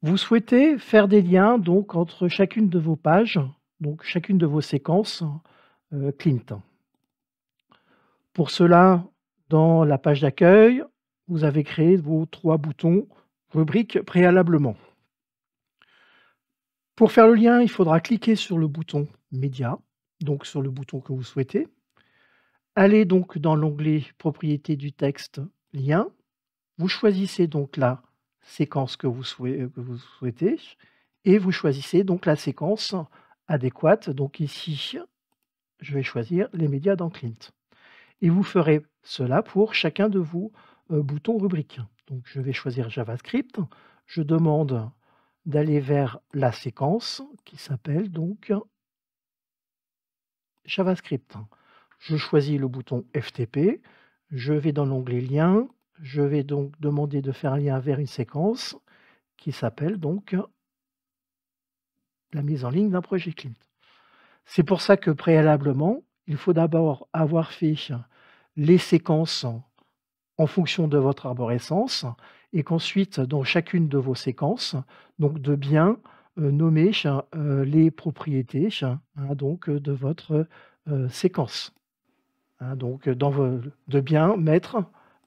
Vous souhaitez faire des liens donc entre chacune de vos pages, donc chacune de vos séquences euh, Clint. Pour cela, dans la page d'accueil, vous avez créé vos trois boutons rubriques préalablement. Pour faire le lien, il faudra cliquer sur le bouton Média, donc sur le bouton que vous souhaitez. Allez donc dans l'onglet Propriétés du texte Lien. Vous choisissez donc là séquence euh, que vous, souhaitez et vous choisissez donc la séquence adéquate. Donc ici, je vais choisir les médias dans Clint. Et vous ferez cela pour chacun de vos euh, boutons rubriques. Donc je vais choisir JavaScript. Je demande d'aller vers la séquence qui s'appelle donc JavaScript. Je choisis le bouton FTP. Je vais dans l'onglet Liens, je vais donc demander de faire un lien vers une séquence qui s'appelle donc la mise en ligne d'un projet Clint. C'est pour ça que préalablement, il faut d'abord avoir fait les séquences en fonction de votre arborescence et qu'ensuite, dans chacune de vos séquences, donc de bien euh, nommer euh, les propriétés hein, donc, euh, de votre séquence. Hein, donc, de bien mettre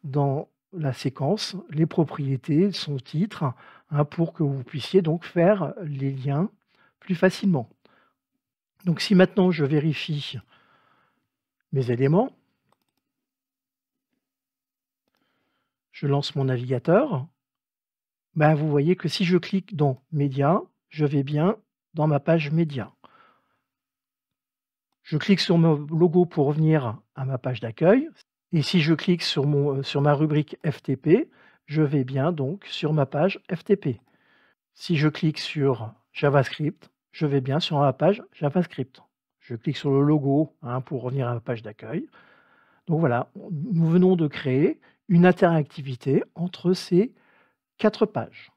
dans la séquence, les propriétés, son titre, hein, pour que vous puissiez donc faire les liens plus facilement. Donc si maintenant je vérifie mes éléments, je lance mon navigateur, ben vous voyez que si je clique dans Médias, je vais bien dans ma page Médias. Je clique sur mon logo pour revenir à ma page d'accueil. Et si je clique sur, euh, sur ma rubrique FTP, je vais bien donc sur ma page FTP. Si je clique sur JavaScript, je vais bien sur ma page JavaScript. Je clique sur le logo hein, pour revenir à ma page d'accueil. Donc voilà, nous venons de créer une interactivité entre ces quatre pages.